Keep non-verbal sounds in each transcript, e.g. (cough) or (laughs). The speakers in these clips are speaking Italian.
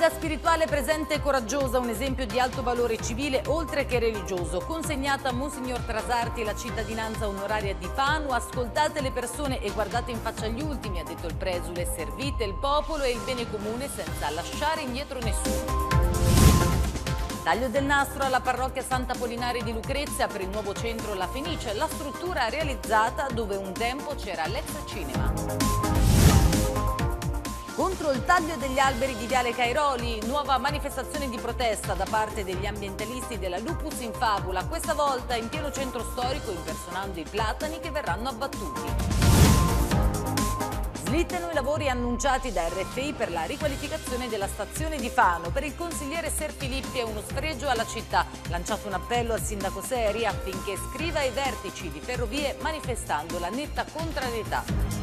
guida spirituale presente e coraggiosa, un esempio di alto valore civile oltre che religioso. Consegnata a Monsignor Trasarti la cittadinanza onoraria di Fano, ascoltate le persone e guardate in faccia gli ultimi, ha detto il presule, servite il popolo e il bene comune senza lasciare indietro nessuno. Taglio del nastro alla parrocchia Santa Polinari di Lucrezia per il nuovo centro La Fenice, la struttura realizzata dove un tempo c'era l'ex cinema. Contro il taglio degli alberi di Viale Cairoli, nuova manifestazione di protesta da parte degli ambientalisti della Lupus in Fabula, questa volta in pieno centro storico impersonando i platani che verranno abbattuti. Slittano i lavori annunciati da RFI per la riqualificazione della stazione di Fano. Per il consigliere Ser Filippi è uno sfregio alla città. Lanciato un appello al sindaco Seri affinché scriva ai vertici di ferrovie manifestando la netta contrarietà.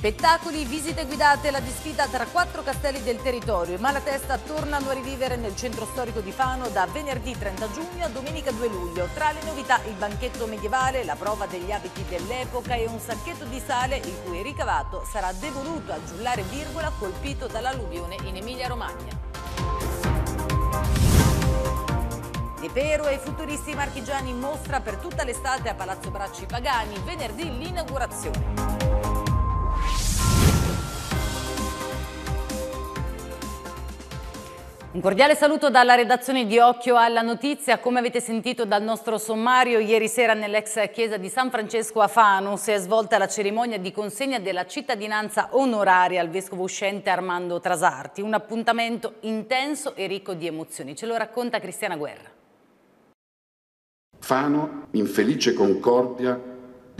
Spettacoli, visite guidate, la disfida tra quattro castelli del territorio. I Malatesta tornano a rivivere nel centro storico di Fano da venerdì 30 giugno a domenica 2 luglio. Tra le novità il banchetto medievale, la prova degli abiti dell'epoca e un sacchetto di sale il cui ricavato sarà devoluto al giullare virgola colpito dall'alluvione in Emilia-Romagna. De Pero e i futuristi marchigiani in mostra per tutta l'estate a Palazzo Bracci Pagani, venerdì l'inaugurazione. Un cordiale saluto dalla redazione di Occhio alla Notizia. Come avete sentito dal nostro sommario, ieri sera nell'ex chiesa di San Francesco a Fano si è svolta la cerimonia di consegna della cittadinanza onoraria al vescovo uscente Armando Trasarti. Un appuntamento intenso e ricco di emozioni. Ce lo racconta Cristiana Guerra. Fano, in felice concordia,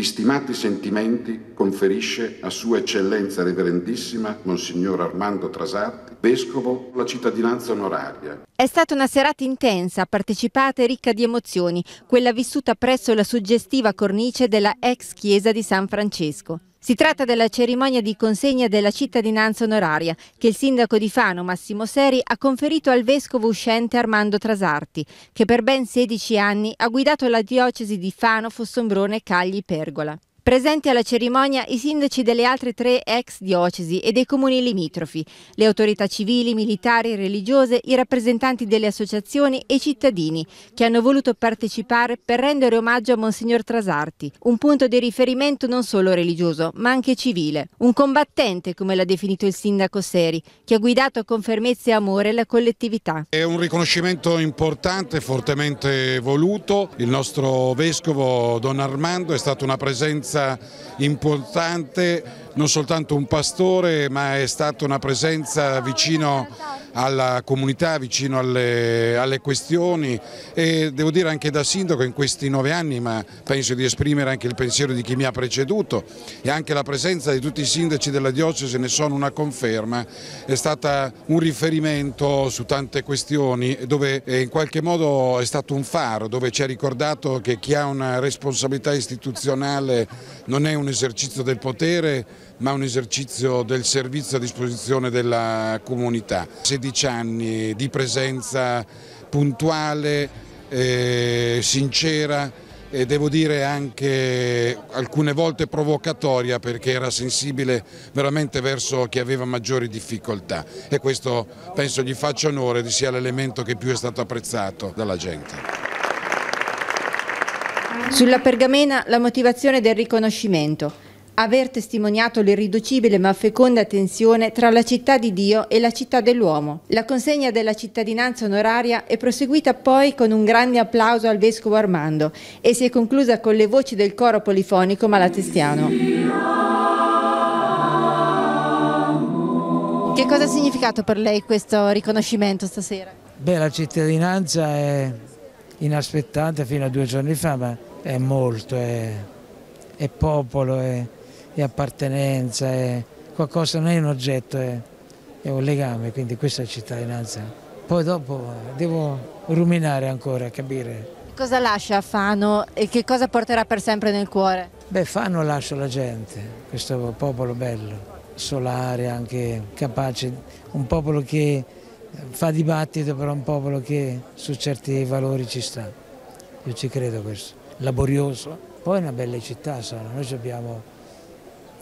gli stimati sentimenti conferisce a Sua Eccellenza Reverendissima Monsignor Armando Trasatti, Vescovo, la cittadinanza onoraria. È stata una serata intensa, partecipata e ricca di emozioni, quella vissuta presso la suggestiva cornice della ex chiesa di San Francesco. Si tratta della cerimonia di consegna della cittadinanza onoraria che il sindaco di Fano, Massimo Seri, ha conferito al vescovo uscente Armando Trasarti, che per ben 16 anni ha guidato la diocesi di Fano, Fossombrone, Cagli, Pergola. Presenti alla cerimonia i sindaci delle altre tre ex diocesi e dei comuni limitrofi, le autorità civili, militari, religiose, i rappresentanti delle associazioni e i cittadini che hanno voluto partecipare per rendere omaggio a Monsignor Trasarti, un punto di riferimento non solo religioso ma anche civile, un combattente come l'ha definito il sindaco Seri, che ha guidato con fermezza e amore la collettività. È un riconoscimento importante, fortemente voluto, il nostro vescovo Don Armando è stata una presenza presenza importante, non soltanto un pastore ma è stata una presenza vicino alla comunità, vicino alle, alle, questioni e devo dire anche da sindaco in questi nove anni, ma penso di esprimere anche il pensiero di chi mi ha preceduto e anche la presenza di tutti i sindaci della diocesi, ne sono una conferma, è stata un riferimento su tante questioni dove eh, in qualche modo è stato un faro, dove ci ha ricordato che chi ha una responsabilità istituzionale non è un esercizio del potere, ma un esercizio del servizio a disposizione della comunità. 16 anni di presenza puntuale, eh, sincera e devo dire anche alcune volte provocatoria perché era sensibile veramente verso chi aveva maggiori difficoltà e questo penso gli faccia onore di sia l'elemento che più è stato apprezzato dalla gente. Sulla pergamena la motivazione del riconoscimento aver testimoniato l'irriducibile ma feconda tensione tra la città di Dio e la città dell'uomo. La consegna della cittadinanza onoraria è proseguita poi con un grande applauso al Vescovo Armando e si è conclusa con le voci del coro polifonico malatestiano. Che cosa ha significato per lei questo riconoscimento stasera? Beh, la cittadinanza è inaspettata fino a due giorni fa, ma è molto, è, è popolo, è, è appartenenza, è qualcosa, non è un oggetto, è, è un legame, quindi questa è cittadinanza. Poi dopo devo ruminare ancora, capire. Cosa lascia Fano e che cosa porterà per sempre nel cuore? Beh, Fano lascia la gente, questo popolo bello, solare, anche capace, un popolo che fa dibattito, però un popolo che su certi valori ci sta. Io ci credo questo, laborioso. Poi è una bella città, sono. noi abbiamo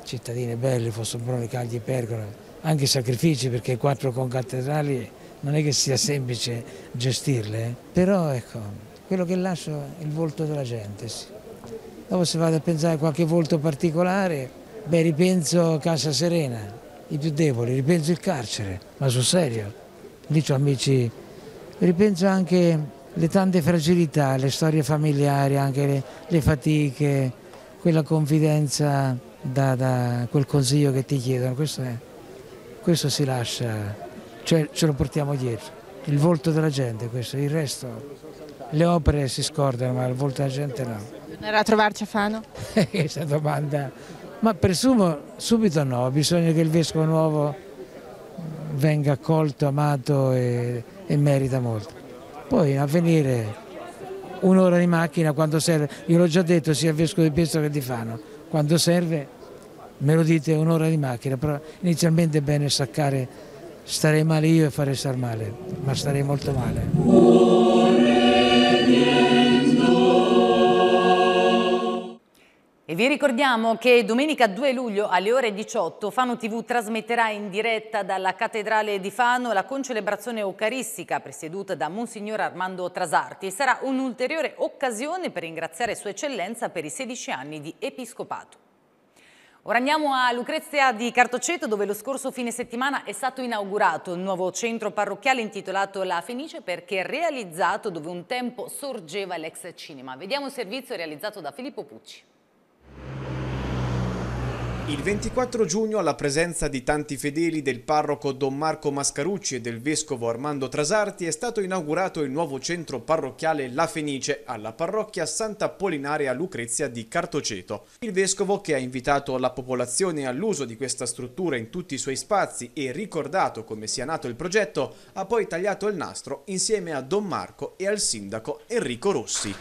cittadine belle, Fossobroni, Cagli, Pergola, anche sacrifici perché quattro concattedrali non è che sia semplice gestirle, eh? però ecco, quello che lascio è il volto della gente. Sì. Dopo se vado a pensare a qualche volto particolare, beh ripenso Casa Serena, i più deboli, ripenso il carcere, ma sul serio, lì ho amici, ripenso anche le tante fragilità, le storie familiari, anche le, le fatiche, quella confidenza da, da quel consiglio che ti chiedono, questo, è, questo si lascia, cioè ce lo portiamo dietro, il volto della gente questo, il resto, le opere si scordano ma il volto della gente no. Tornerà a trovarci a Fano? Questa (laughs) domanda, ma presumo subito no, bisogna che il Vescovo nuovo venga accolto, amato e, e merita molto. Poi a venire un'ora di macchina quando serve, io l'ho già detto sia il Vescovo di Pietro che di Fano, quando serve me lo dite un'ora di macchina, però inizialmente è bene staccare, starei male io e fare star male, ma starei molto male. E vi ricordiamo che domenica 2 luglio alle ore 18 Fano TV trasmetterà in diretta dalla Cattedrale di Fano la concelebrazione eucaristica presieduta da Monsignor Armando Trasarti. Sarà un'ulteriore occasione per ringraziare Sua Eccellenza per i 16 anni di episcopato. Ora andiamo a Lucrezia di Cartoceto dove lo scorso fine settimana è stato inaugurato il nuovo centro parrocchiale intitolato La Fenice perché è realizzato dove un tempo sorgeva l'ex cinema. Vediamo il servizio realizzato da Filippo Pucci. Il 24 giugno, alla presenza di tanti fedeli del parroco Don Marco Mascarucci e del vescovo Armando Trasarti, è stato inaugurato il nuovo centro parrocchiale La Fenice alla parrocchia Santa Polinaria Lucrezia di Cartoceto. Il vescovo, che ha invitato la popolazione all'uso di questa struttura in tutti i suoi spazi e ricordato come sia nato il progetto, ha poi tagliato il nastro insieme a Don Marco e al sindaco Enrico Rossi.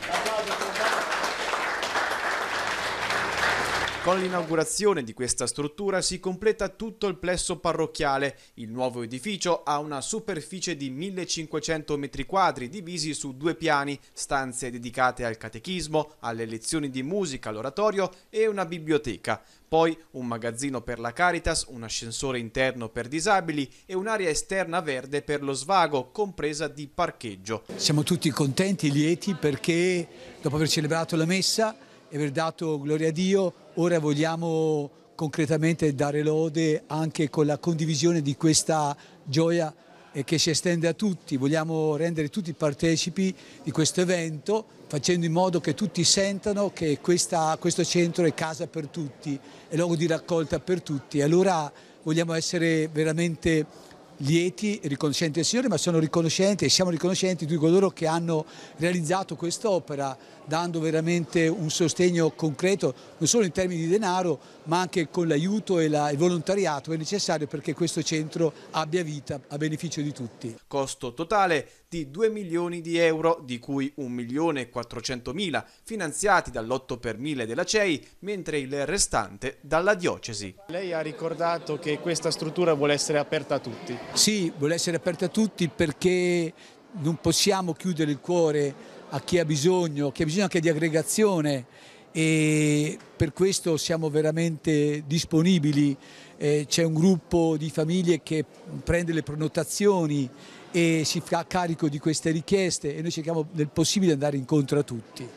Con l'inaugurazione di questa struttura si completa tutto il plesso parrocchiale. Il nuovo edificio ha una superficie di 1500 m2 divisi su due piani, stanze dedicate al catechismo, alle lezioni di musica, all'oratorio e una biblioteca. Poi un magazzino per la Caritas, un ascensore interno per disabili e un'area esterna verde per lo svago, compresa di parcheggio. Siamo tutti contenti, lieti perché dopo aver celebrato la messa e aver dato gloria a Dio, ora vogliamo concretamente dare lode anche con la condivisione di questa gioia che si estende a tutti, vogliamo rendere tutti partecipi di questo evento facendo in modo che tutti sentano che questa, questo centro è casa per tutti, è luogo di raccolta per tutti. Allora vogliamo essere veramente lieti riconoscenti al Signore, ma sono riconoscenti e siamo riconoscenti di coloro che hanno realizzato quest'opera dando veramente un sostegno concreto, non solo in termini di denaro, ma anche con l'aiuto e la, il volontariato è necessario perché questo centro abbia vita a beneficio di tutti. Costo totale di 2 milioni di euro, di cui 1 milione e 400 mila finanziati dall'8 per 1000 della CEI, mentre il restante dalla diocesi. Lei ha ricordato che questa struttura vuole essere aperta a tutti. Sì, vuole essere aperta a tutti perché non possiamo chiudere il cuore a chi ha bisogno, chi ha bisogno anche di aggregazione e per questo siamo veramente disponibili. Eh, c'è un gruppo di famiglie che prende le prenotazioni e si fa carico di queste richieste e noi cerchiamo nel possibile di andare incontro a tutti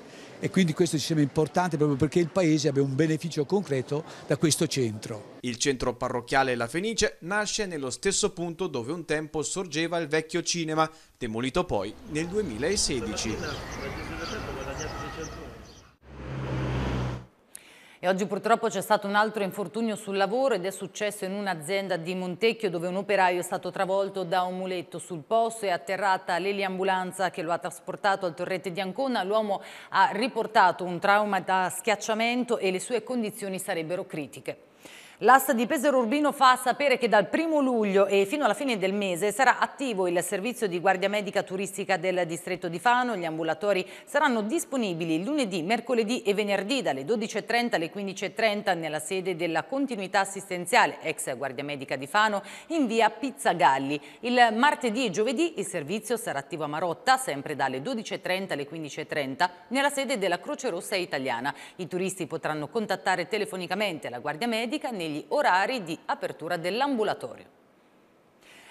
e quindi questo ci sembra importante proprio perché il Paese abbia un beneficio concreto da questo centro. Il centro parrocchiale La Fenice nasce nello stesso punto dove un tempo sorgeva il vecchio cinema, demolito poi nel 2016. E oggi purtroppo c'è stato un altro infortunio sul lavoro ed è successo in un'azienda di Montecchio dove un operaio è stato travolto da un muletto sul posto e atterrata l'eliambulanza che lo ha trasportato al torrente di Ancona. L'uomo ha riportato un trauma da schiacciamento e le sue condizioni sarebbero critiche. L'asta di Pesaro Urbino fa sapere che dal 1 luglio e fino alla fine del mese sarà attivo il servizio di guardia medica turistica del distretto di Fano. Gli ambulatori saranno disponibili lunedì, mercoledì e venerdì dalle 12.30 alle 15.30 nella sede della continuità assistenziale ex guardia medica di Fano in via Pizzagalli. Il martedì e giovedì il servizio sarà attivo a Marotta sempre dalle 12.30 alle 15.30 nella sede della Croce Rossa Italiana. I turisti potranno contattare telefonicamente la guardia medica negli negli orari di apertura dell'ambulatorio.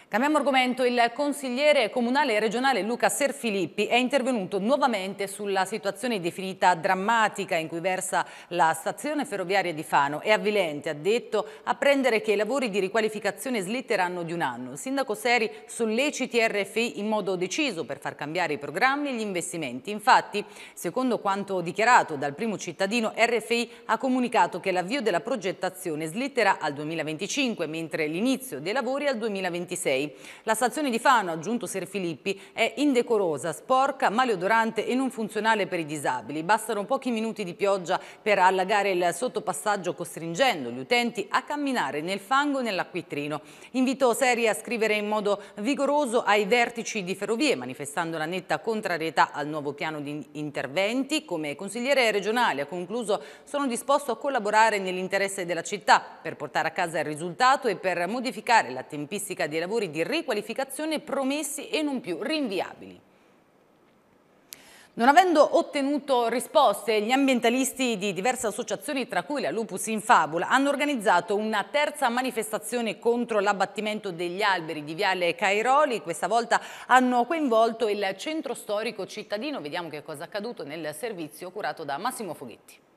Cambiamo argomento. Il consigliere comunale e regionale Luca Serfilippi è intervenuto nuovamente sulla situazione definita drammatica in cui versa la stazione ferroviaria di Fano. e avvilente, ha detto, apprendere che i lavori di riqualificazione slitteranno di un anno. Il sindaco Seri solleciti RFI in modo deciso per far cambiare i programmi e gli investimenti. Infatti, secondo quanto dichiarato dal primo cittadino, RFI ha comunicato che l'avvio della progettazione slitterà al 2025, mentre l'inizio dei lavori al 2026 musei. La stazione di Fano, aggiunto Ser Filippi, è indecorosa, sporca, maleodorante e non funzionale per i disabili. Bastano pochi minuti di pioggia per allagare il sottopassaggio costringendo gli utenti a camminare nel fango e nell'acquitrino. Invito Seri a scrivere in modo vigoroso ai vertici di Ferrovie, manifestando la netta contrarietà al nuovo piano di interventi. Come consigliere regionale ha concluso, sono disposto a collaborare nell'interesse della città per portare a casa il risultato e per modificare la tempistica dei lavori di riqualificazione promessi e non più rinviabili. Non avendo ottenuto risposte, gli ambientalisti di diverse associazioni, tra cui la Lupus in Fabula, hanno organizzato una terza manifestazione contro l'abbattimento degli alberi di Viale Cairoli. Questa volta hanno coinvolto il centro storico cittadino. Vediamo che cosa è accaduto nel servizio curato da Massimo Foghetti.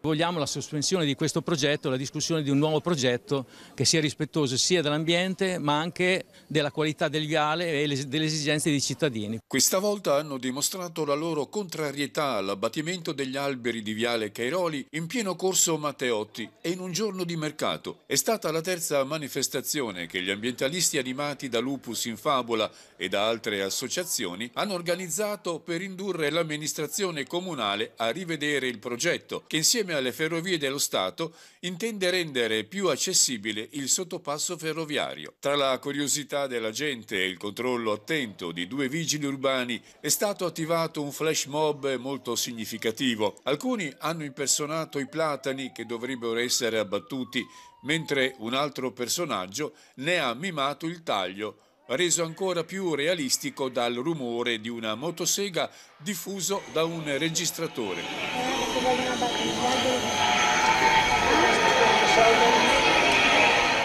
Vogliamo la sospensione di questo progetto, la discussione di un nuovo progetto che sia rispettoso sia dell'ambiente ma anche della qualità del viale e delle esigenze dei cittadini. Questa volta hanno dimostrato la loro contrarietà all'abbattimento degli alberi di Viale Cairoli in pieno corso Matteotti e in un giorno di mercato. È stata la terza manifestazione che gli ambientalisti animati da Lupus in Fabola e da altre associazioni hanno organizzato per indurre l'amministrazione comunale a rivedere il progetto che insieme insieme alle Ferrovie dello Stato, intende rendere più accessibile il sottopasso ferroviario. Tra la curiosità della gente e il controllo attento di due vigili urbani è stato attivato un flash mob molto significativo. Alcuni hanno impersonato i platani che dovrebbero essere abbattuti, mentre un altro personaggio ne ha mimato il taglio reso ancora più realistico dal rumore di una motosega diffuso da un registratore.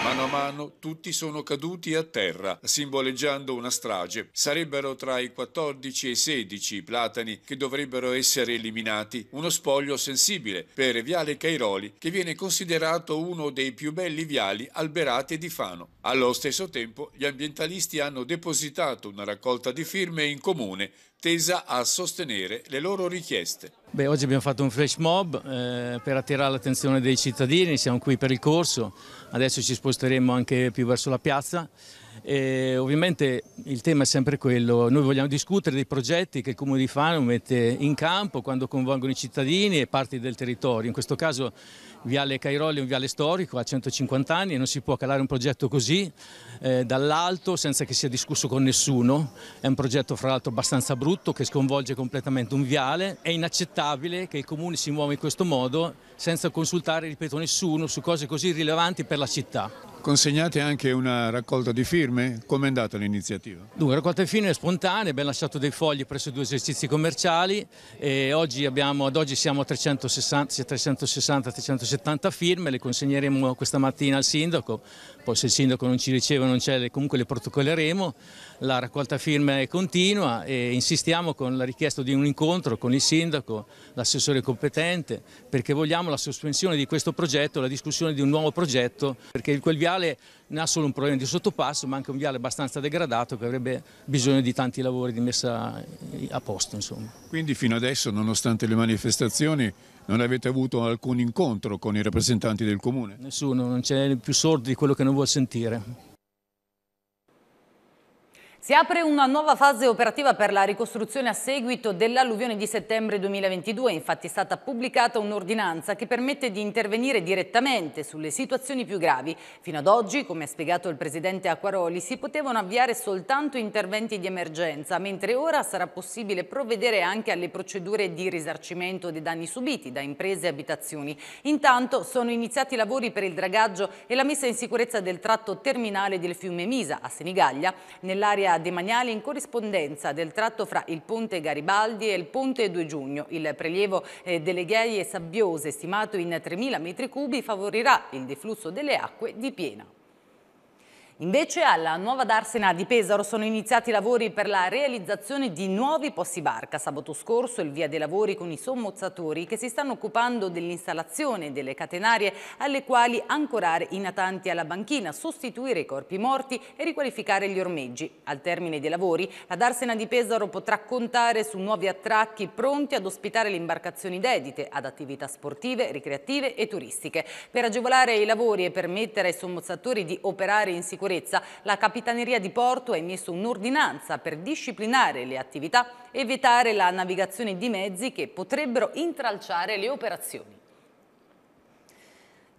Mano a mano tutti sono caduti a terra, simboleggiando una strage. Sarebbero tra i 14 e i 16 i platani che dovrebbero essere eliminati, uno spoglio sensibile per Viale Cairoli, che viene considerato uno dei più belli viali alberati di Fano. Allo stesso tempo gli ambientalisti hanno depositato una raccolta di firme in comune tesa a sostenere le loro richieste. Beh, oggi abbiamo fatto un flash mob eh, per attirare l'attenzione dei cittadini, siamo qui per il corso, adesso ci sposteremo anche più verso la piazza. E ovviamente il tema è sempre quello, noi vogliamo discutere dei progetti che il Comune di Fano mette in campo quando coinvolgono i cittadini e parti del territorio, in questo caso Viale Cairoli è un viale storico, ha 150 anni e non si può calare un progetto così eh, dall'alto senza che sia discusso con nessuno, è un progetto fra l'altro abbastanza brutto che sconvolge completamente un viale, è inaccettabile che il Comune si muova in questo modo senza consultare, ripeto, nessuno su cose così rilevanti per la città. Consegnate anche una raccolta di firme, come è andata l'iniziativa? Dunque, raccolta di firme spontanea, abbiamo lasciato dei fogli presso due esercizi commerciali e oggi abbiamo, ad oggi siamo a 360-370 firme, le consegneremo questa mattina al sindaco poi se il sindaco non ci riceve non c'è, comunque le protocolleremo, la raccolta firme è continua e insistiamo con la richiesta di un incontro con il sindaco, l'assessore competente, perché vogliamo la sospensione di questo progetto, la discussione di un nuovo progetto, perché quel viale non ha solo un problema di sottopasso ma anche un viale abbastanza degradato che avrebbe bisogno di tanti lavori di messa eh, a posto. Insomma. Quindi fino adesso, nonostante le manifestazioni, non avete avuto alcun incontro con i rappresentanti del comune? Nessuno, non c'è più sordo di quello che non vuol sentire. Si apre una nuova fase operativa per la ricostruzione a seguito dell'alluvione di settembre 2022. Infatti è stata pubblicata un'ordinanza che permette di intervenire direttamente sulle situazioni più gravi. Fino ad oggi, come ha spiegato il presidente Acquaroli, si potevano avviare soltanto interventi di emergenza, mentre ora sarà possibile provvedere anche alle procedure di risarcimento dei danni subiti da imprese e abitazioni. Intanto sono iniziati i lavori per il dragaggio e la messa in sicurezza del tratto terminale del fiume Misa a Senigallia, nell'area a demaniale in corrispondenza del tratto fra il ponte Garibaldi e il ponte 2 giugno. Il prelievo eh, delle ghiaie sabbiose stimato in 3.000 metri cubi favorirà il deflusso delle acque di piena. Invece alla nuova Darsena di Pesaro sono iniziati i lavori per la realizzazione di nuovi posti barca. Sabato scorso il via dei lavori con i sommozzatori che si stanno occupando dell'installazione delle catenarie alle quali ancorare i natanti alla banchina, sostituire i corpi morti e riqualificare gli ormeggi. Al termine dei lavori la Darsena di Pesaro potrà contare su nuovi attracchi pronti ad ospitare le imbarcazioni dedite ad attività sportive, ricreative e turistiche. Per agevolare i lavori e permettere ai sommozzatori di operare in sicurezza sicurezza, la Capitaneria di Porto ha emesso un'ordinanza per disciplinare le attività e vietare la navigazione di mezzi che potrebbero intralciare le operazioni.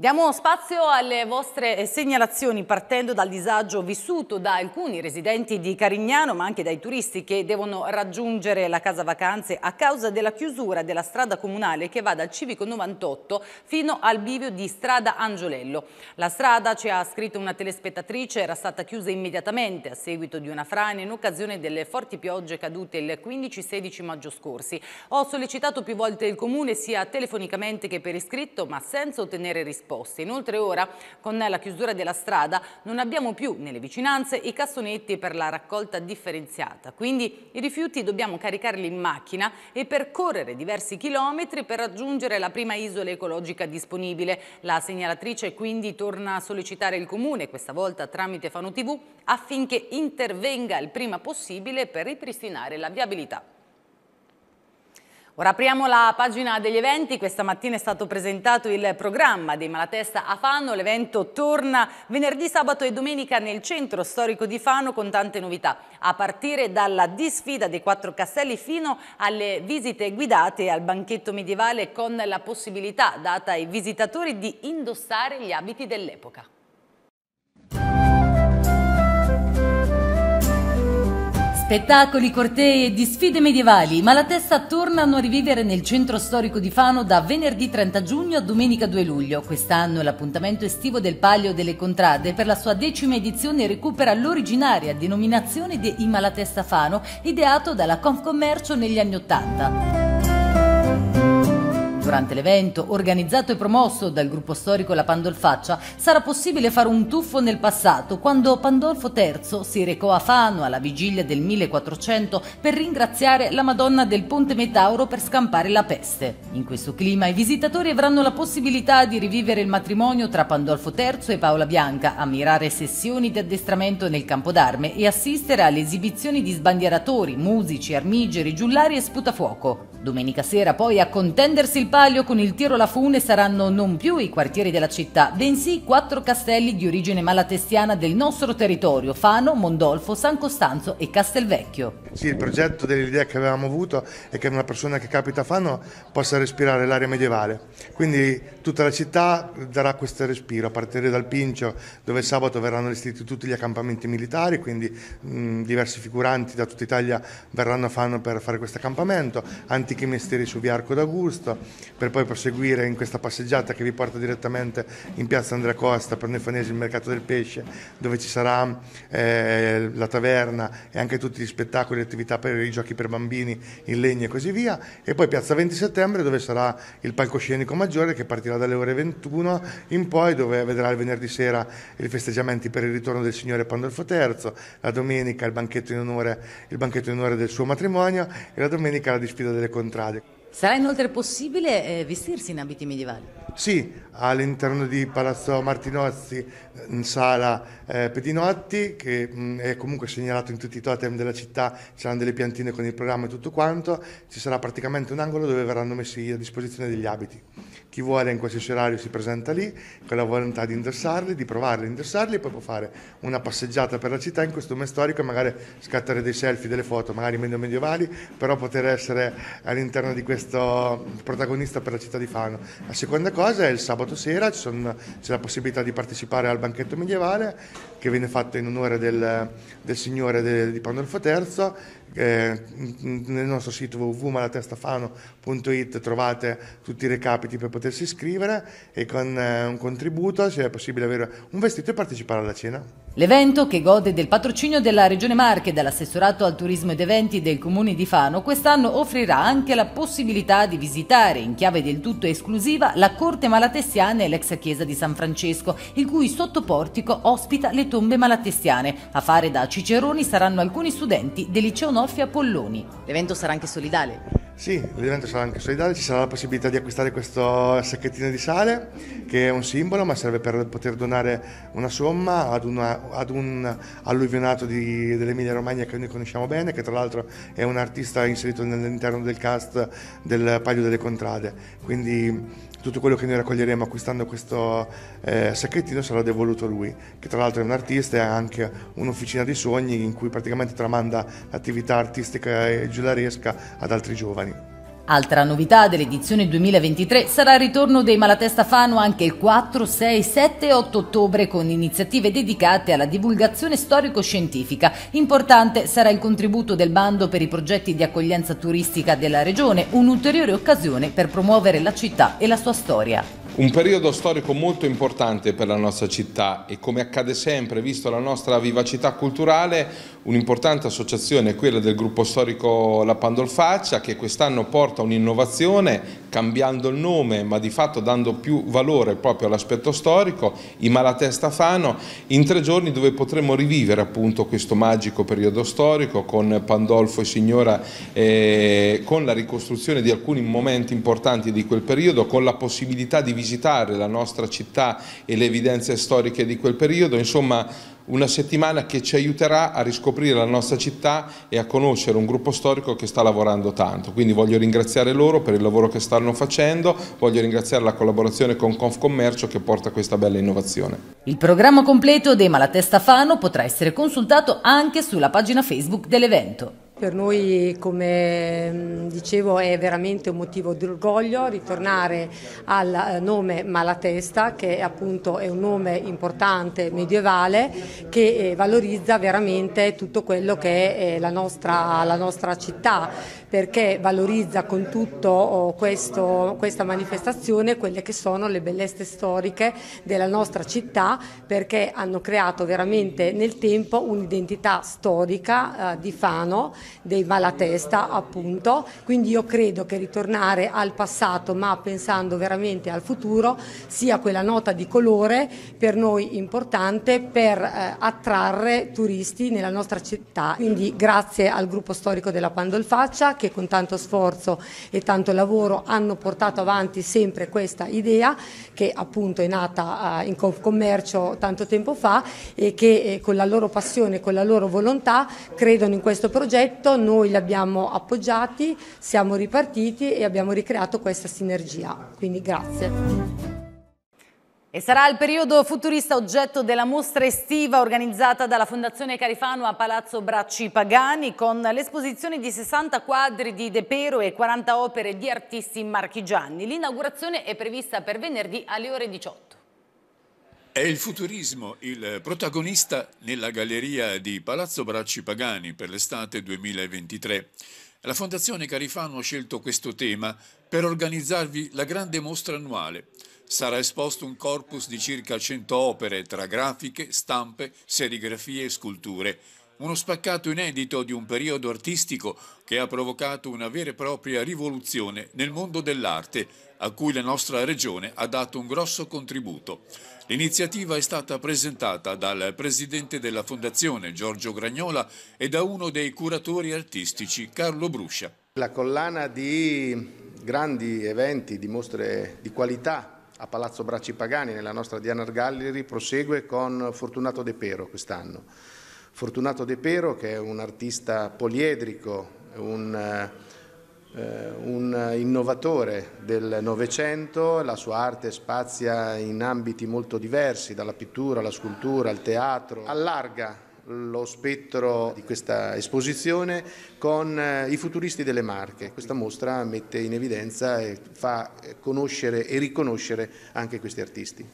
Diamo spazio alle vostre eh, segnalazioni partendo dal disagio vissuto da alcuni residenti di Carignano ma anche dai turisti che devono raggiungere la casa vacanze a causa della chiusura della strada comunale che va dal Civico 98 fino al bivio di Strada Angiolello. La strada, ci ha scritto una telespettatrice, era stata chiusa immediatamente a seguito di una frana in occasione delle forti piogge cadute il 15-16 maggio scorsi. Ho sollecitato più volte il comune sia telefonicamente che per iscritto ma senza ottenere risposta esposte. Inoltre ora, con la chiusura della strada, non abbiamo più nelle vicinanze i cassonetti per la raccolta differenziata, quindi i rifiuti dobbiamo caricarli in macchina e percorrere diversi chilometri per raggiungere la prima isola ecologica disponibile. La segnalatrice quindi torna a sollecitare il Comune, questa volta tramite Fano TV, affinché intervenga il prima possibile per ripristinare la viabilità. Ora apriamo la pagina degli eventi, questa mattina è stato presentato il programma dei Malatesta a Fano, l'evento torna venerdì, sabato e domenica nel centro storico di Fano con tante novità, a partire dalla disfida dei quattro castelli fino alle visite guidate al banchetto medievale con la possibilità data ai visitatori di indossare gli abiti dell'epoca. Spettacoli, cortei e di sfide medievali, ma la testa tornano a rivivere nel centro storico di Fano da venerdì 30 giugno a domenica 2 luglio. Quest'anno l'appuntamento estivo del Palio delle Contrade per la sua decima edizione recupera l'originaria denominazione di I Malatesta Fano, ideato dalla Confcommercio negli anni Ottanta. Durante l'evento, organizzato e promosso dal gruppo storico La Pandolfaccia, sarà possibile fare un tuffo nel passato quando Pandolfo III si recò a Fano alla vigilia del 1400 per ringraziare la Madonna del Ponte Metauro per scampare la peste. In questo clima i visitatori avranno la possibilità di rivivere il matrimonio tra Pandolfo III e Paola Bianca, ammirare sessioni di addestramento nel campo d'arme e assistere alle esibizioni di sbandieratori, musici, armigeri, giullari e sputafuoco. Domenica sera poi a contendersi il palio con il tiro alla fune saranno non più i quartieri della città, bensì quattro castelli di origine malatestiana del nostro territorio, Fano, Mondolfo, San Costanzo e Castelvecchio. Sì, il progetto dell'idea che avevamo avuto è che una persona che capita a Fano possa respirare l'aria medievale, quindi tutta la città darà questo respiro, a partire dal Pincio dove sabato verranno allestiti tutti gli accampamenti militari, quindi mh, diversi figuranti da tutta Italia verranno a Fano per fare questo accampamento, antichi mestieri su Via Arco d'Augusto, per poi proseguire in questa passeggiata che vi porta direttamente in piazza Andrea Costa per noi fanesi il mercato del pesce dove ci sarà eh, la taverna e anche tutti gli spettacoli e attività per i giochi per bambini in legno e così via e poi piazza 20 settembre dove sarà il palcoscenico maggiore che partirà dalle ore 21 in poi dove vedrà il venerdì sera i festeggiamenti per il ritorno del signore Pandolfo III la domenica il banchetto in onore, banchetto in onore del suo matrimonio e la domenica la disfida delle contrade. Sarà inoltre possibile eh, vestirsi in abiti medievali? Sì, all'interno di Palazzo Martinozzi, in sala eh, Pedinotti, che mh, mm, è comunque segnalato in tutti i totem della città, ci saranno delle piantine con il programma e tutto quanto, ci sarà praticamente un angolo dove verranno messi a disposizione degli abiti. Chi vuole in qualsiasi orario si presenta lì con la volontà di indossarli, di provarli a indossarli e poi può fare una passeggiata per la città in questo mese storico e magari scattare dei selfie, delle foto, magari meno medievali, però poter essere all'interno di questo protagonista per la città di Fano. La seconda cosa cosa è il sabato sera sono, c'è la possibilità di partecipare al banchetto medievale che viene fatto in onore del, del signore de, di Pandolfo III eh, nel nostro sito www.malatestafano.it trovate tutti i recapiti per potersi iscrivere e con eh, un contributo se è possibile avere un vestito e partecipare alla cena. L'evento che gode del patrocinio della Regione Marche, e dell'assessorato al turismo ed eventi del Comune di Fano, quest'anno offrirà anche la possibilità di visitare in chiave del tutto esclusiva la corte malatestiana e l'ex chiesa di San Francesco, il cui sottoportico ospita le tombe malatestiane. A fare da Ciceroni saranno alcuni studenti del liceo 9 Noffi a Polloni. L'evento sarà anche solidale. Sì, l'evento sarà anche solidale, ci sarà la possibilità di acquistare questo sacchettino di sale che è un simbolo ma serve per poter donare una somma ad, una, ad un alluvionato di, dell'Emilia Romagna che noi conosciamo bene, che tra l'altro è un artista inserito all'interno del cast del Palio delle Contrade, quindi tutto quello che noi raccoglieremo acquistando questo eh, sacchettino sarà devoluto a lui, che tra l'altro è un artista e ha anche un'officina di sogni in cui praticamente tramanda l'attività artistica e giullaresca ad altri giovani. Altra novità dell'edizione 2023 sarà il ritorno dei Malatesta Fano anche il 4, 6, 7 e 8 ottobre con iniziative dedicate alla divulgazione storico-scientifica. Importante sarà il contributo del bando per i progetti di accoglienza turistica della regione, un'ulteriore occasione per promuovere la città e la sua storia. Un periodo storico molto importante per la nostra città e come accade sempre, visto la nostra vivacità culturale, Un'importante associazione è quella del gruppo storico La Pandolfaccia che quest'anno porta un'innovazione cambiando il nome ma di fatto dando più valore proprio all'aspetto storico, i Malatesta Fano, in tre giorni dove potremo rivivere appunto questo magico periodo storico con Pandolfo e Signora, eh, con la ricostruzione di alcuni momenti importanti di quel periodo, con la possibilità di visitare la nostra città e le evidenze storiche di quel periodo, insomma una settimana che ci aiuterà a riscoprire la nostra città e a conoscere un gruppo storico che sta lavorando tanto. Quindi voglio ringraziare loro per il lavoro che stanno facendo, voglio ringraziare la collaborazione con Confcommercio che porta questa bella innovazione. Il programma completo dei Malatesta Fano potrà essere consultato anche sulla pagina Facebook dell'evento. Per noi, come mm, dicevo, è veramente un motivo di orgoglio ritornare al eh, nome Malatesta, che appunto è un nome importante medievale che eh, valorizza veramente tutto quello che è eh, la nostra, la nostra città, perché valorizza con tutto oh, questo, questa manifestazione quelle che sono le bellezze storiche della nostra città, perché hanno creato veramente nel tempo un'identità storica di Fano dei malatesta appunto, quindi io credo che ritornare al passato ma pensando veramente al futuro sia quella nota di colore per noi importante per eh, attrarre turisti nella nostra città. Quindi grazie al gruppo storico della Pandolfaccia che con tanto sforzo e tanto lavoro hanno portato avanti sempre questa idea che appunto è nata eh, in commercio tanto tempo fa e che eh, con la loro passione, con la loro volontà credono in questo progetto progetto, noi li abbiamo appoggiati, siamo ripartiti e abbiamo ricreato questa sinergia. Quindi grazie. E sarà il periodo futurista oggetto della mostra estiva organizzata dalla Fondazione Carifano a Palazzo Bracci Pagani con l'esposizione di 60 quadri di De Pero e 40 opere di artisti marchigiani. L'inaugurazione è prevista per venerdì alle ore 18. È il futurismo il protagonista nella galleria di Palazzo Bracci Pagani per l'estate 2023. La Fondazione Carifano ha scelto questo tema per organizzarvi la grande mostra annuale. Sarà esposto un corpus di circa 100 opere tra grafiche, stampe, serigrafie e sculture. Uno spaccato inedito di un periodo artistico che ha provocato una vera e propria rivoluzione nel mondo dell'arte a cui la nostra regione ha dato un grosso contributo. L'iniziativa è stata presentata dal presidente della Fondazione Giorgio Gragnola e da uno dei curatori artistici Carlo Bruscia. La collana di grandi eventi, di mostre di qualità a Palazzo Bracci Pagani nella nostra Diana Gallery prosegue con Fortunato De Pero quest'anno. Fortunato De Pero che è un artista poliedrico, un eh, eh, un innovatore del Novecento, la sua arte spazia in ambiti molto diversi, dalla pittura alla scultura, al teatro, allarga lo spettro di questa esposizione con eh, i futuristi delle Marche. Questa mostra mette in evidenza e fa conoscere e riconoscere anche questi artisti.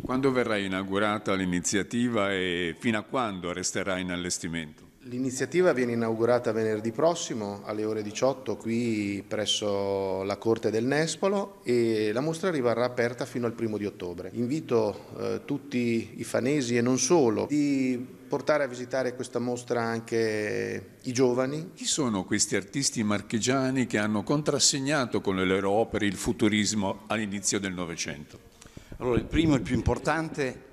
Quando verrà inaugurata l'iniziativa e fino a quando resterà in allestimento? L'iniziativa viene inaugurata venerdì prossimo alle ore 18 qui presso la Corte del Nespolo e la mostra rimarrà aperta fino al primo di ottobre. Invito eh, tutti i fanesi e non solo di portare a visitare questa mostra anche i giovani. Chi sono questi artisti marchigiani che hanno contrassegnato con le loro opere il futurismo all'inizio del Novecento? Allora, il primo e il più importante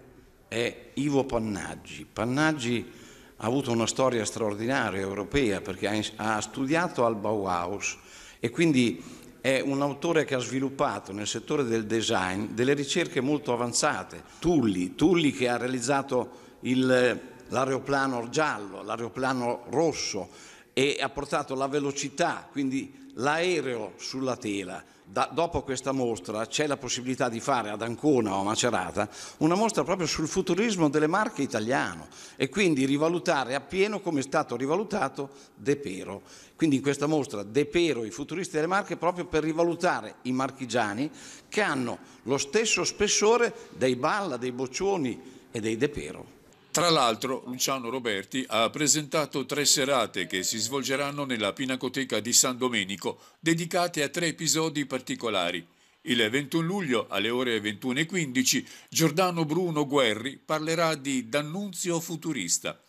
è Ivo Pannaggi. Pannaggi ha avuto una storia straordinaria europea perché ha studiato al Bauhaus e quindi è un autore che ha sviluppato nel settore del design delle ricerche molto avanzate. Tulli, Tulli che ha realizzato l'aeroplano giallo, l'aeroplano rosso e ha portato la velocità, quindi l'aereo sulla tela. Da, dopo questa mostra c'è la possibilità di fare ad Ancona o a Macerata una mostra proprio sul futurismo delle marche italiano e quindi rivalutare appieno come è stato rivalutato De Pero. Quindi in questa mostra De Pero, i futuristi delle marche, proprio per rivalutare i marchigiani che hanno lo stesso spessore dei Balla, dei Boccioni e dei De Pero. Tra l'altro, Luciano Roberti ha presentato tre serate che si svolgeranno nella Pinacoteca di San Domenico, dedicate a tre episodi particolari. Il 21 luglio alle ore 21.15 Giordano Bruno Guerri parlerà di D'Annunzio futurista.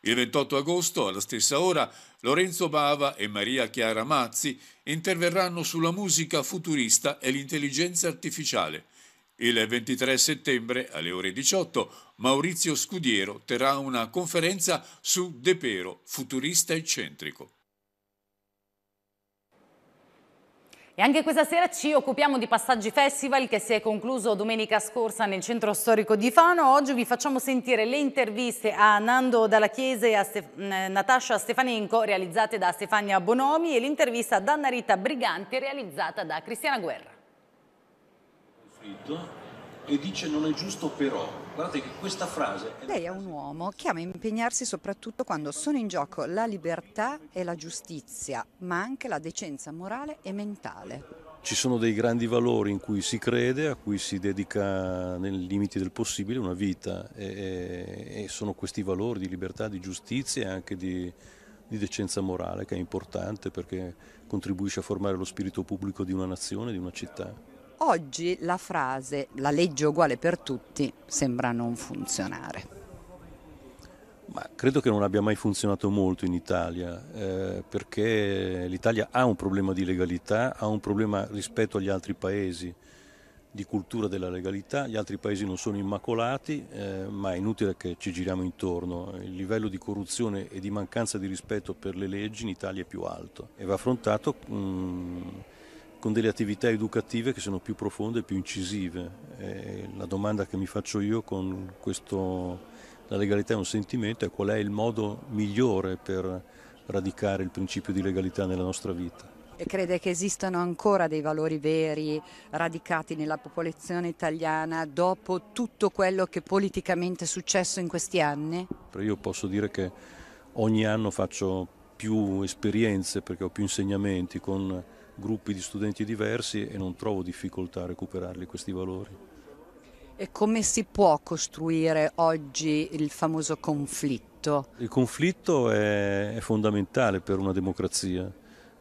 Il 28 agosto, alla stessa ora, Lorenzo Bava e Maria Chiara Mazzi interverranno sulla musica futurista e l'intelligenza artificiale. Il 23 settembre alle ore 18 Maurizio Scudiero terrà una conferenza su De Pero, futurista eccentrico. E anche questa sera ci occupiamo di Passaggi Festival che si è concluso domenica scorsa nel centro storico di Fano. Oggi vi facciamo sentire le interviste a Nando Dalla Chiesa e a Stef Natascia Stefanenko realizzate da Stefania Bonomi e l'intervista ad Anna Rita Briganti realizzata da Cristiana Guerra scritto e dice non è giusto però. Guardate che questa frase... È Lei è un uomo che ama impegnarsi soprattutto quando sono in gioco la libertà e la giustizia, ma anche la decenza morale e mentale. Ci sono dei grandi valori in cui si crede, a cui si dedica nei limiti del possibile una vita e, e sono questi valori di libertà, di giustizia e anche di, di decenza morale che è importante perché contribuisce a formare lo spirito pubblico di una nazione, di una città. Oggi la frase la legge uguale per tutti sembra non funzionare. Ma credo che non abbia mai funzionato molto in Italia, eh, perché l'Italia ha un problema di legalità, ha un problema rispetto agli altri paesi di cultura della legalità, gli altri paesi non sono immacolati, eh, ma è inutile che ci giriamo intorno, il livello di corruzione e di mancanza di rispetto per le leggi in Italia è più alto e va affrontato... Mh, mm, con delle attività educative che sono più profonde e più incisive. E eh, la domanda che mi faccio io con questo La legalità è un sentimento è qual è il modo migliore per radicare il principio di legalità nella nostra vita. E crede che esistano ancora dei valori veri radicati nella popolazione italiana dopo tutto quello che politicamente è successo in questi anni? Io posso dire che ogni anno faccio più esperienze perché ho più insegnamenti con gruppi di studenti diversi e non trovo difficoltà a recuperarli questi valori. E come si può costruire oggi il famoso conflitto? Il conflitto è, è fondamentale per una democrazia.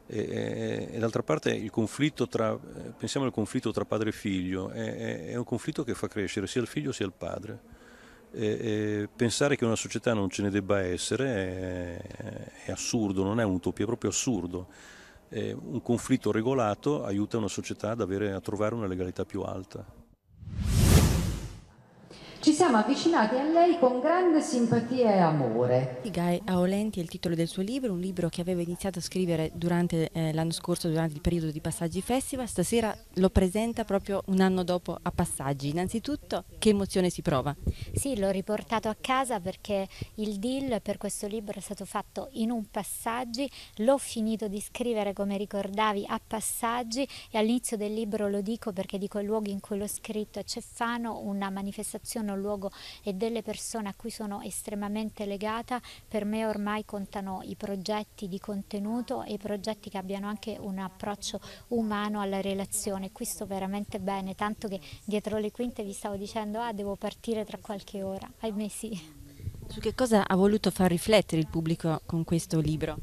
E, e, e d'altra parte il conflitto tra, pensiamo al conflitto tra padre e figlio, è, è, un conflitto che fa crescere sia il figlio sia il padre. E, pensare che una società non ce ne debba essere è, è assurdo, non è un'utopia, è proprio assurdo eh, un conflitto regolato aiuta una società ad avere, a trovare una legalità più alta. Ci siamo avvicinati a lei con grande simpatia e amore. Gai Aolenti è il titolo del suo libro, un libro che aveva iniziato a scrivere durante eh, l'anno scorso, durante il periodo di Passaggi Festival. Stasera lo presenta proprio un anno dopo a Passaggi. Innanzitutto, che emozione si prova? Sì, l'ho riportato a casa perché il deal per questo libro è stato fatto in un Passaggi. L'ho finito di scrivere, come ricordavi, a Passaggi e all'inizio del libro lo dico perché dico i luoghi in cui l'ho scritto a Ceffano, una manifestazione un luogo e delle persone a cui sono estremamente legata, per me ormai contano i progetti di contenuto e i progetti che abbiano anche un approccio umano alla relazione. Qui sto veramente bene, tanto che dietro le quinte vi stavo dicendo ah devo partire tra qualche ora, ahimè sì. Su che cosa ha voluto far riflettere il pubblico con questo libro?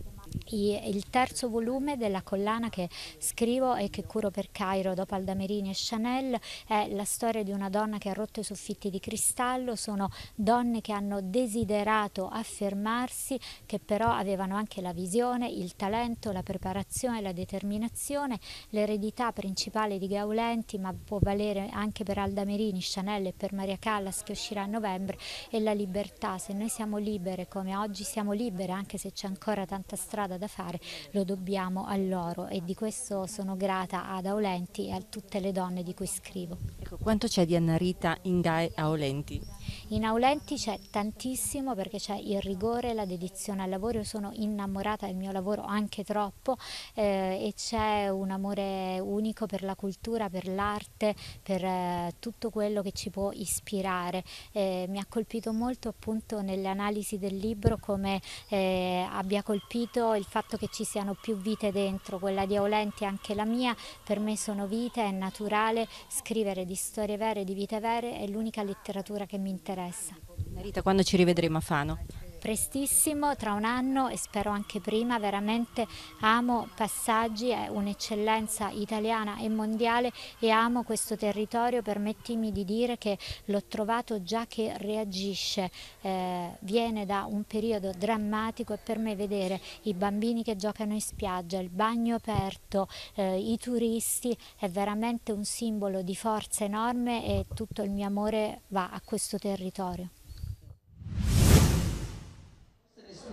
il terzo volume della collana che scrivo e che curo per Cairo dopo Aldamerini e Chanel è la storia di una donna che ha rotto i soffitti di cristallo, sono donne che hanno desiderato affermarsi, che però avevano anche la visione, il talento, la preparazione, la determinazione, l'eredità principale di Gaulenti, ma può valere anche per Aldamerini, Chanel e per Maria Callas che uscirà a novembre, è la libertà. Se noi siamo libere come oggi siamo libere, anche se c'è ancora tanta strada strada da fare lo dobbiamo a loro e di questo sono grata ad Aulenti e a tutte le donne di cui scrivo. Ecco, quanto c'è di Anna Rita in Gae Aulenti? In Aulenti c'è tantissimo perché c'è il rigore, la dedizione al lavoro, io sono innamorata del mio lavoro anche troppo eh, e c'è un amore unico per la cultura, per l'arte, per eh, tutto quello che ci può ispirare. Eh, mi ha colpito molto appunto nelle analisi del libro come eh, abbia colpito il fatto che ci siano più vite dentro, quella di Aulenti e anche la mia, per me sono vite, è naturale, scrivere di storie vere, di vite vere è l'unica letteratura che mi interessa interessa. Rita, quando ci rivedremo a Fano? prestissimo, tra un anno e spero anche prima, veramente amo Passaggi, è un'eccellenza italiana e mondiale e amo questo territorio, permettimi di dire che l'ho trovato già che reagisce, eh, viene da un periodo drammatico e per me vedere i bambini che giocano in spiaggia, il bagno aperto, eh, i turisti è veramente un simbolo di forza enorme e tutto il mio amore va a questo territorio.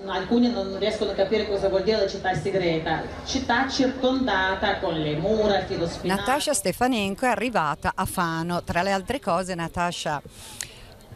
alcuni non riescono a capire cosa vuol dire la città segreta, città circondata con le mura, il filo spinato. Natasha Stefanenko è arrivata a Fano, tra le altre cose Natasha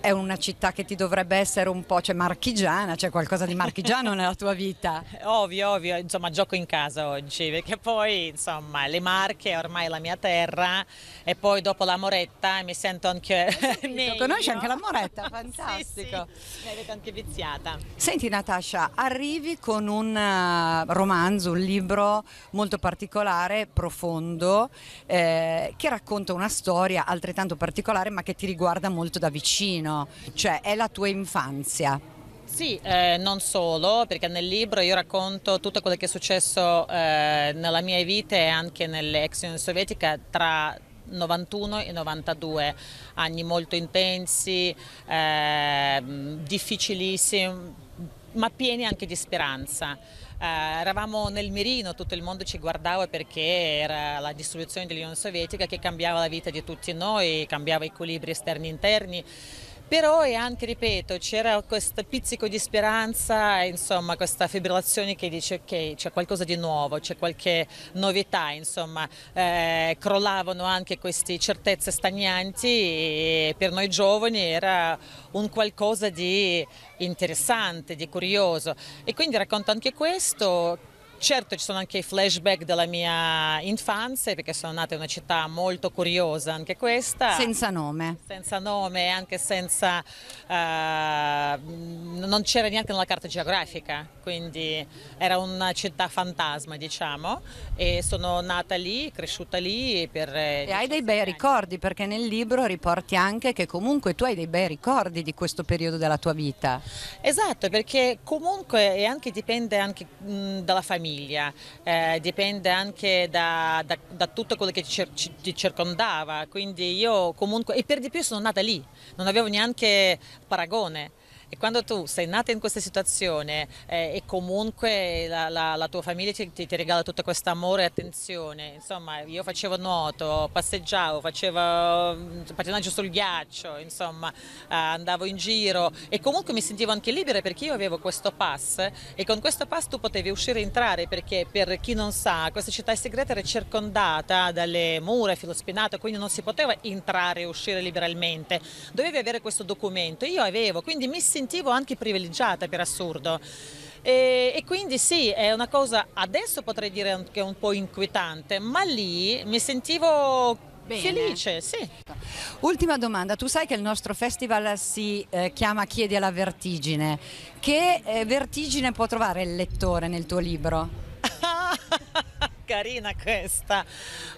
è una città che ti dovrebbe essere un po', cioè marchigiana, c'è cioè qualcosa di marchigiano (laughs) nella tua vita. Ovvio, ovvio, insomma gioco in casa oggi, perché poi insomma le Marche è ormai la mia terra e poi dopo la Moretta mi sento anche... Sì, conosci anche la Moretta, fantastico. (laughs) sì, sì. avete anche viziata. Senti Natascia, arrivi con un eh, romanzo, un libro molto particolare, profondo, eh, che racconta una storia altrettanto particolare ma che ti riguarda molto da vicino bambino, cioè è la tua infanzia. Sì, eh, non solo, perché nel libro io racconto tutto quello che è successo eh, nella mia vita e anche nell'ex Unione Sovietica tra 91 e 92, anni molto intensi, eh, difficilissimi, ma pieni anche di speranza. Eh, eravamo nel mirino, tutto il mondo ci guardava perché era la distruzione dell'Unione Sovietica che cambiava la vita di tutti noi, cambiava i equilibri esterni e interni però è anche, ripeto, c'era questo pizzico di speranza, insomma, questa fibrillazione che dice ok, c'è qualcosa di nuovo, c'è qualche novità, insomma, eh, crollavano anche queste certezze stagnanti e per noi giovani era un qualcosa di interessante, di curioso e quindi racconto anche questo Certo ci sono anche i flashback della mia infanzia perché sono nata in una città molto curiosa anche questa. Senza nome. Senza nome anche senza... Uh, non c'era neanche nella carta geografica, quindi era una città fantasma diciamo e sono nata lì, cresciuta lì per... Eh, e hai dei bei anni. ricordi perché nel libro riporti anche che comunque tu hai dei bei ricordi di questo periodo della tua vita. Esatto perché comunque e anche dipende anche mh, dalla famiglia famiglia, eh, dipende anche da, da, da, tutto quello che ti, ci, ci, circondava, quindi io comunque, e per di più sono nata lì, non avevo neanche paragone. E quando tu sei nata in questa situazione eh, e comunque la, la, la tua famiglia ti, ti, regala tutto questo amore e attenzione, insomma io facevo nuoto, passeggiavo, facevo mm, pattinaggio sul ghiaccio, insomma eh, andavo in giro e comunque mi sentivo anche libera perché io avevo questo pass e con questo pass tu potevi uscire e entrare perché per chi non sa questa città segreta era circondata dalle mura, filo spinato, quindi non si poteva entrare e uscire liberalmente, dovevi avere questo documento, io avevo, quindi mi sentivo sentivo anche privilegiata per assurdo. E, e, quindi sì, è una cosa adesso potrei dire anche un po' inquietante, ma lì mi sentivo Bene. felice, sì. Ultima domanda, tu sai che il nostro festival si eh, chiama Chiedi alla vertigine. Che eh, vertigine può trovare il lettore nel tuo libro? (laughs) carina questa.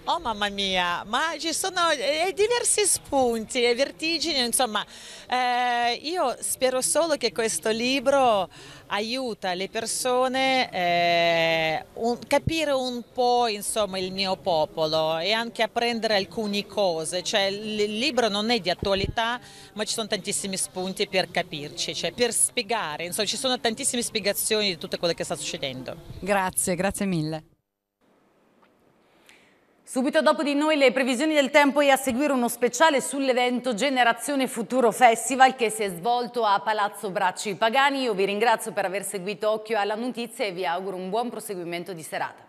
Oh mamma mia, ma ci sono eh, diversi spunti e vertigini, insomma, eh, io spero solo che questo libro aiuta le persone eh, capire un po' insomma il mio popolo e anche apprendere alcune cose, cioè il libro non è di attualità ma ci sono tantissimi spunti per capirci, cioè, per spiegare, insomma ci sono tantissime spiegazioni di tutto quello che sta succedendo. Grazie, grazie mille. Subito dopo di noi le previsioni del tempo e a seguire uno speciale sull'evento Generazione Futuro Festival che si è svolto a Palazzo Bracci Pagani. Io vi ringrazio per aver seguito Occhio alla Notizia e vi auguro un buon proseguimento di serata.